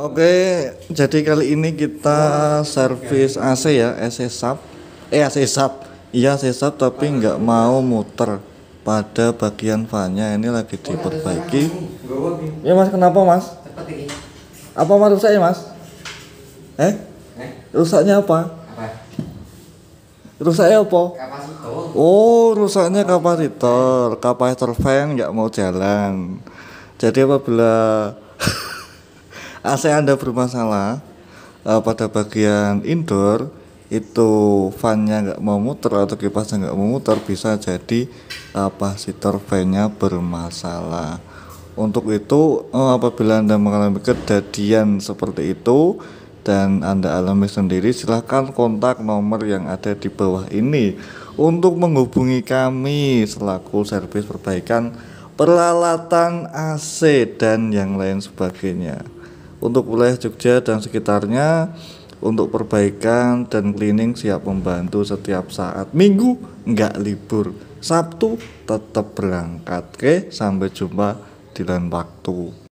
Oke, jadi kali ini kita servis AC ya, AC sub. Eh AC sub. Iya AC sub tapi nggak mau muter pada bagian fannya ini lagi diperbaiki. Ya Mas, kenapa Mas? Apa mas rusak ya Mas? Eh? Rusaknya apa? Rusaknya apa? Oh, rusaknya kapasitor. Kapasitor fan nggak mau jalan. Jadi apabila AC ah, Anda bermasalah uh, pada bagian indoor itu fannya nggak mau muter atau kipasnya nggak mau muter bisa jadi eh, kapasitor fannya bermasalah untuk itu uh, apabila Anda mengalami kejadian seperti itu dan Anda alami sendiri silahkan kontak nomor yang ada di bawah ini untuk menghubungi kami selaku servis perbaikan peralatan AC dan yang lain sebagainya untuk wilayah Jogja dan sekitarnya untuk perbaikan dan cleaning siap membantu setiap saat minggu nggak libur Sabtu tetap berangkat oke sampai jumpa di lain waktu